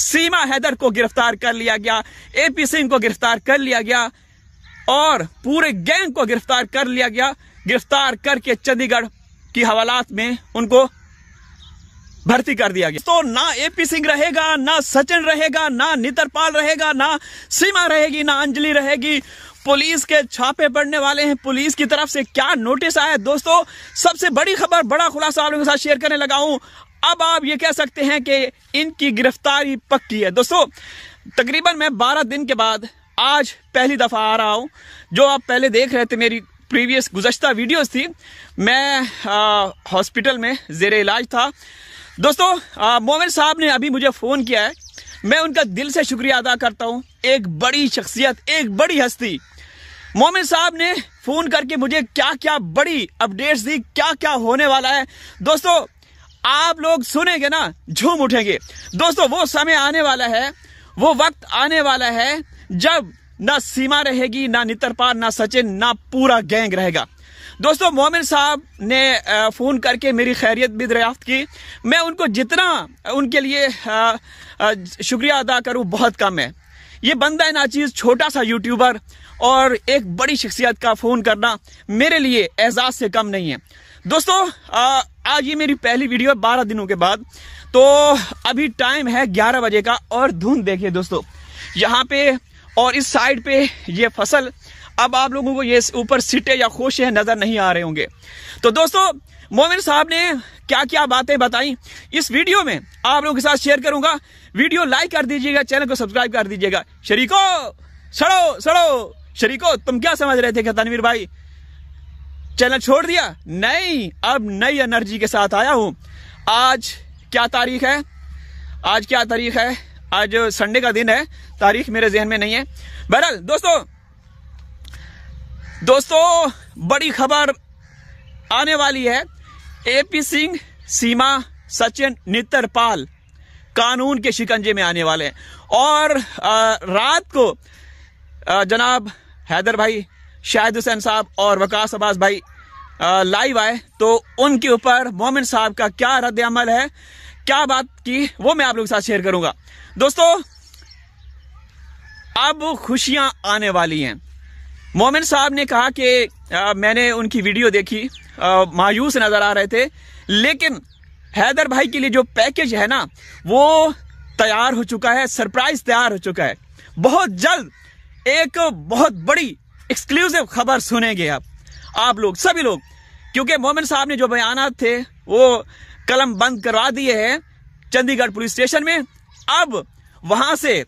सीमा हैदर को गिरफ्तार कर लिया गया एपी सिंह को गिरफ्तार कर लिया गया और पूरे गैंग को गिरफ्तार कर लिया गया गिरफ्तार करके चंडीगढ़ की हवालात में उनको भर्ती कर दिया गया तो ना एपी सिंह रहेगा ना सचिन रहेगा ना नितरपाल रहेगा ना सीमा रहेगी ना अंजलि रहेगी पुलिस के छापे पड़ने वाले हैं पुलिस की तरफ से क्या नोटिस आया दोस्तों सबसे बड़ी खबर बड़ा खुलासा आप लोगों के साथ शेयर करने लगा हूं अब आप ये कह सकते हैं कि इनकी गिरफ्तारी पक्की है दोस्तों तकरीबन मैं 12 दिन के बाद आज पहली दफ़ा आ रहा हूँ जो आप पहले देख रहे थे मेरी प्रीवियस गुजश्ता वीडियोस थी मैं हॉस्पिटल में जेर इलाज था दोस्तों मोमिन साहब ने अभी मुझे फ़ोन किया है मैं उनका दिल से शुक्रिया अदा करता हूँ एक बड़ी शख्सियत एक बड़ी हस्ती मोमिन साहब ने फ़ोन करके मुझे क्या क्या बड़ी अपडेट्स दी क्या क्या होने वाला है दोस्तों आप लोग सुनेंगे ना झूम उठेंगे दोस्तों वो समय आने वाला है वो वक्त आने वाला है जब ना सीमा रहेगी ना नितरपार ना सचिन ना पूरा गैंग रहेगा दोस्तों मोमिन साहब ने फ़ोन करके मेरी खैरियत भी दरियाफ्त की मैं उनको जितना उनके लिए शुक्रिया अदा करूं बहुत कम है ये बंदा नाचीज़ छोटा सा यूट्यूबर और एक बड़ी शख्सियत का फ़ोन करना मेरे लिए एजाज से कम नहीं है दोस्तों आ, आज ये मेरी पहली वीडियो है बारह दिनों के बाद तो अभी टाइम है ग्यारह बजे का और धुंध देखिए दोस्तों यहाँ पे और इस साइड पे ये फसल अब आप लोगों को ये ऊपर सिटे या खोशे नजर नहीं आ रहे होंगे तो दोस्तों मोमिन साहब ने क्या क्या बातें बताई इस वीडियो में आप लोगों के साथ शेयर करूंगा वीडियो लाइक कर दीजिएगा चैनल को सब्सक्राइब कर दीजिएगा शरीको सड़ो सड़ो शरीको तुम क्या समझ रहे थे तनवीर भाई चैनल छोड़ दिया नहीं अब नई एनर्जी के साथ आया हूं आज क्या तारीख है आज क्या तारीख है आज संडे का दिन है तारीख मेरे जहन में नहीं है बहरहाल दोस्तों दोस्तों बड़ी खबर आने वाली है एपी सिंह सीमा सचिन नित्रपाल कानून के शिकंजे में आने वाले हैं और आ, रात को आ, जनाब हैदर भाई शाहिद हुसैन साहब और वकास अब्बास भाई लाइव आए तो उनके ऊपर मोमिन साहब का क्या रद्द अमल है क्या बात की वो मैं आप लोगों के साथ शेयर करूंगा दोस्तों अब खुशियां आने वाली हैं मोमिन साहब ने कहा कि मैंने उनकी वीडियो देखी आ, मायूस नजर आ रहे थे लेकिन हैदर भाई के लिए जो पैकेज है ना वो तैयार हो चुका है सरप्राइज तैयार हो चुका है बहुत जल्द एक बहुत बड़ी एक्सक्लूसिव खबर सुनेंगे आप आप लोग सभी लोग क्योंकि मोमिन साहब ने जो बयान थे वो कलम बंद करवा दिए हैं चंडीगढ़ पुलिस स्टेशन में अब वहां से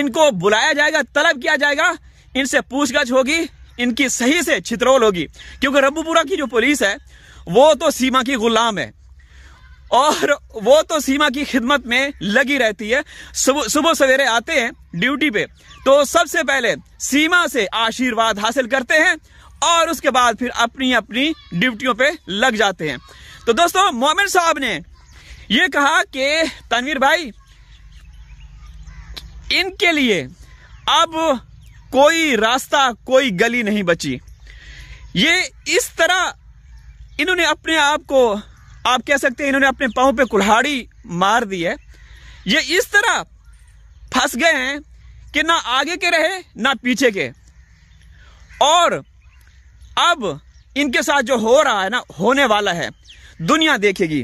इनको बुलाया जाएगा तलब किया जाएगा इनसे पूछताछ होगी इनकी सही से छित्रोल होगी क्योंकि रब्बूपुरा की जो पुलिस है वो तो सीमा की गुलाम है और वो तो सीमा की खिदमत में लगी रहती है सुबह सवेरे आते हैं ड्यूटी पे तो सबसे पहले सीमा से आशीर्वाद हासिल करते हैं और उसके बाद फिर अपनी अपनी ड्यूटियों पे लग जाते हैं तो दोस्तों मोमिन साहब ने ये कहा कि तनवीर भाई इनके लिए अब कोई रास्ता कोई गली नहीं बची ये इस तरह इन्होंने अपने आप को आप कह सकते हैं इन्होंने अपने पाँव पे कुल्हाड़ी मार दी है ये इस तरह फंस गए हैं कि ना आगे के रहे ना पीछे के और अब इनके साथ जो हो रहा है ना होने वाला है दुनिया देखेगी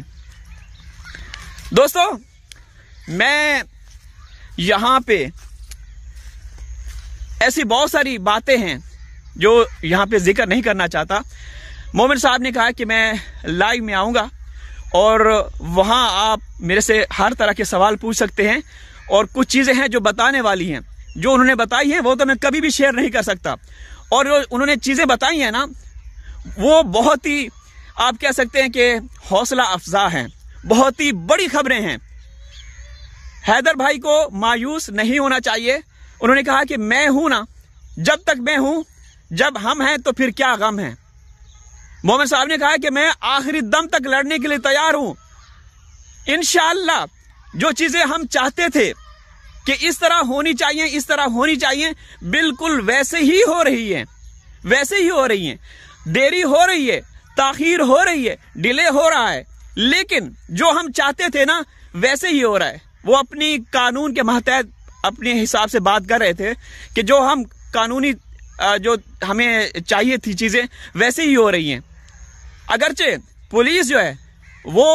दोस्तों मैं यहाँ पे ऐसी बहुत सारी बातें हैं जो यहाँ पे जिक्र नहीं करना चाहता मोमिन साहब ने कहा कि मैं लाइव में आऊँगा और वहाँ आप मेरे से हर तरह के सवाल पूछ सकते हैं और कुछ चीज़ें हैं जो बताने वाली हैं जो उन्होंने बताई है वो तो मैं कभी भी शेयर नहीं कर सकता और जो उन्होंने चीज़ें बताई हैं ना वो बहुत ही आप कह सकते हैं कि हौसला अफजा हैं बहुत ही बड़ी खबरें हैं हैदर भाई को मायूस नहीं होना चाहिए उन्होंने कहा कि मैं हूं ना जब तक मैं हूं जब हम हैं तो फिर क्या गम है मोमिन साहब ने कहा कि मैं आखिरी दम तक लड़ने के लिए तैयार हूं इनशाला जो चीजें हम चाहते थे कि इस तरह होनी चाहिए इस तरह होनी चाहिए बिल्कुल वैसे ही हो रही है वैसे ही हो रही है देरी हो रही है ताखिर हो रही है डिले हो रहा है लेकिन जो हम चाहते थे ना वैसे ही हो रहा है वो अपनी कानून के महतहत अपने हिसाब से बात कर रहे थे कि जो हम कानूनी जो हमें चाहिए थी चीजें वैसे ही हो रही हैं अगरचे पुलिस जो है वो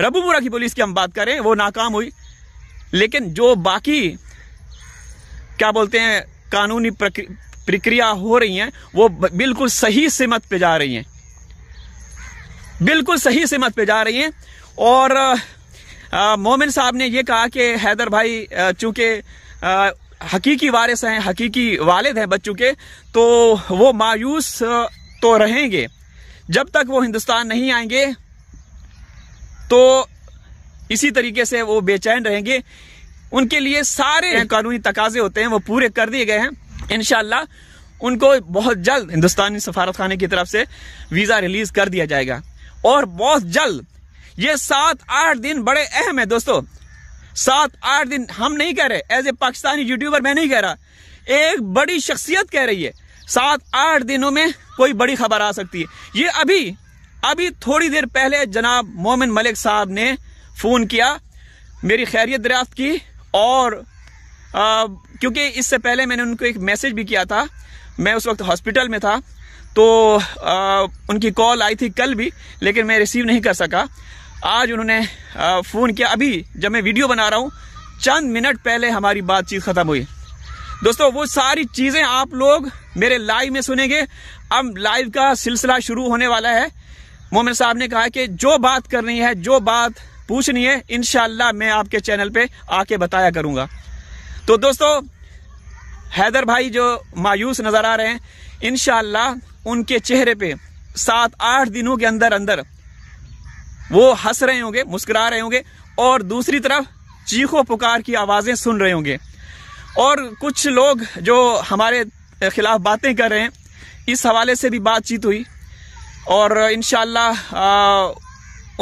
रबूपुरा की पुलिस की हम बात करें वो नाकाम हुई लेकिन जो बाकी क्या बोलते हैं कानूनी प्रक्रिया हो रही हैं वो बिल्कुल सही सिमत पे जा रही हैं बिल्कुल सही सिमत पे जा रही हैं और मोमिन साहब ने ये कहा कि हैदर भाई चूंकि हकीकी वारिस हैं हकीकी वालिद हैं बच्चों के तो वो मायूस तो रहेंगे जब तक वो हिंदुस्तान नहीं आएंगे तो इसी तरीके से वो बेचैन रहेंगे उनके लिए सारे कानूनी तकाजे होते हैं वो पूरे कर दिए गए हैं इनशाला उनको बहुत जल्द हिंदुस्तानी सफारत खाने की तरफ से वीज़ा रिलीज़ कर दिया जाएगा और बहुत जल्द ये सात आठ दिन बड़े अहम है दोस्तों सात आठ दिन हम नहीं कह रहे एज ए पाकिस्तानी यूट्यूबर मैं नहीं कह रहा एक बड़ी शख्सियत कह रही है सात आठ दिनों में कोई बड़ी खबर आ सकती है ये अभी अभी थोड़ी देर पहले जनाब मोमिन मलिक साहब ने फ़ोन किया मेरी खैरियत दरियाफ्त की और आ, क्योंकि इससे पहले मैंने उनको एक मैसेज भी किया था मैं उस वक्त हॉस्पिटल में था तो आ, उनकी कॉल आई थी कल भी लेकिन मैं रिसीव नहीं कर सका आज उन्होंने फ़ोन किया अभी जब मैं वीडियो बना रहा हूँ चंद मिनट पहले हमारी बातचीत ख़त्म हुई दोस्तों वो सारी चीजें आप लोग मेरे लाइव में सुनेंगे अब लाइव का सिलसिला शुरू होने वाला है मोमिन साहब ने कहा कि जो बात करनी है जो बात पूछनी है इनशाला मैं आपके चैनल पे आके बताया करूंगा तो दोस्तों हैदर भाई जो मायूस नजर आ रहे हैं इनशाला उनके चेहरे पे सात आठ दिनों के अंदर अंदर वो हंस रहे होंगे मुस्कुरा रहे होंगे और दूसरी तरफ चीखों पुकार की आवाजें सुन रहे होंगे और कुछ लोग जो हमारे खिलाफ बातें कर रहे हैं इस हवाले से भी बातचीत हुई और इन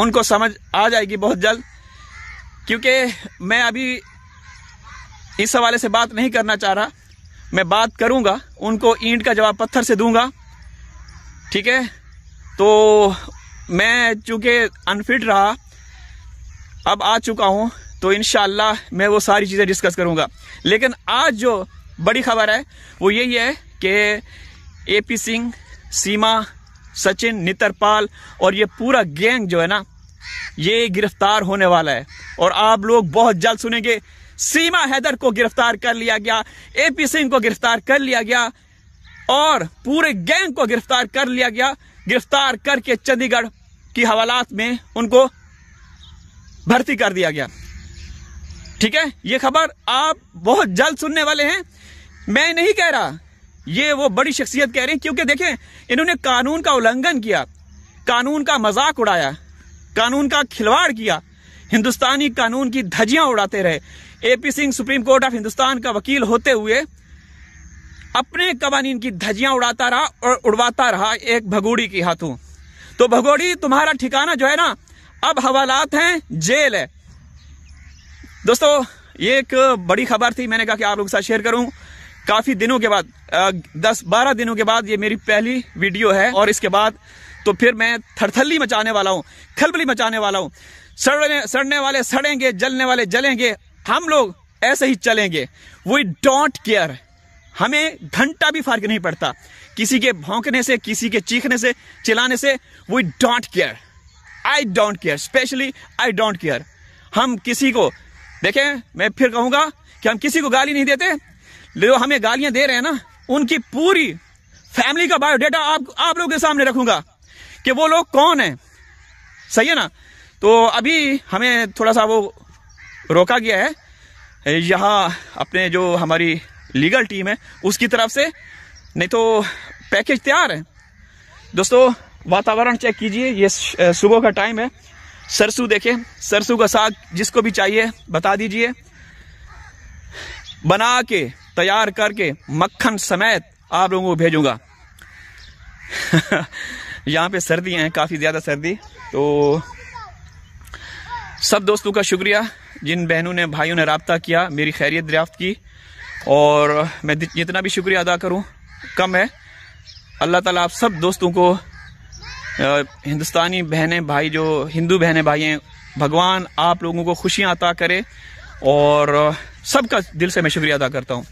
उनको समझ आ जाएगी बहुत जल्द क्योंकि मैं अभी इस हवाले से बात नहीं करना चाह रहा मैं बात करूंगा उनको ईंट का जवाब पत्थर से दूंगा ठीक है तो मैं चूंकि अनफिट रहा अब आ चुका हूँ तो इन मैं वो सारी चीज़ें डिस्कस करूँगा लेकिन आज जो बड़ी खबर है वो यही है कि ए पी सिंह सीमा सचिन नितरपाल और ये पूरा गैंग जो है ना ये गिरफ्तार होने वाला है और आप लोग बहुत जल्द सुनेंगे सीमा हैदर को गिरफ्तार कर लिया गया एपी सिंह को गिरफ्तार कर लिया गया और पूरे गैंग को गिरफ्तार कर लिया गया गिरफ्तार करके चंडीगढ़ की हवालात में उनको भर्ती कर दिया गया ठीक है ये खबर आप बहुत जल्द सुनने वाले हैं मैं नहीं कह रहा ये वो बड़ी शख्सियत कह रही क्योंकि देखें इन्होंने कानून का उल्लंघन किया कानून का मजाक उड़ाया कानून का खिलवाड़ किया हिंदुस्तानी कानून की धजियां उड़ाते रहे AP Singh supreme court of Hindustan का वकील होते हुए अपने कवानीन की धजियां उड़ाता रहा और उड़वाता रहा एक भगोड़ी की हाथों तो भगोड़ी तुम्हारा ठिकाना जो है ना अब हवालात हैं जेल है दोस्तों ये एक बड़ी खबर थी मैंने कहा कि आप लोगों के साथ शेयर करूं काफी दिनों के बाद दस बारह दिनों के बाद ये मेरी पहली वीडियो है और इसके बाद तो फिर मैं थरथली मचाने वाला हूँ खलबली मचाने वाला हूँ सड़ने सड़ने वाले सड़ेंगे जलने वाले जलेंगे हम लोग ऐसे ही चलेंगे वी डोंट केयर हमें घंटा भी फर्क नहीं पड़ता किसी के भौंकने से किसी के चीखने से चिलाने से we don't care I don't care specially I don't care हम किसी को देखें मैं फिर कहूंगा कि हम किसी को गाली नहीं देते जो हमें गालियां दे रहे हैं ना उनकी पूरी फैमिली का बायोडाटा आप आप लोगों के सामने रखूंगा कि वो लोग कौन है सही है ना तो अभी हमें थोड़ा सा वो रोका गया है यहाँ अपने जो हमारी लीगल टीम है उसकी तरफ से नहीं तो पैकेज तैयार है दोस्तों वातावरण चेक कीजिए ये सुबह का टाइम है सरसों देखें सरसों का साग जिसको भी चाहिए बता दीजिए बना के तैयार करके मक्खन समेत आप लोगों को भेजूंगा यहाँ पे सर्दियाँ हैं काफ़ी ज़्यादा सर्दी तो सब दोस्तों का शुक्रिया जिन बहनों ने भाइयों ने रबता किया मेरी खैरियत दरियाफ्त की और मैं जितना भी शुक्रिया अदा करूँ कम है अल्लाह ताला आप सब दोस्तों को हिंदुस्तानी बहनें भाई जो हिंदू बहनें भाई हैं भगवान आप लोगों को खुशियाँ अता करे और सबका दिल से मैं शुक्रिया अदा करता हूँ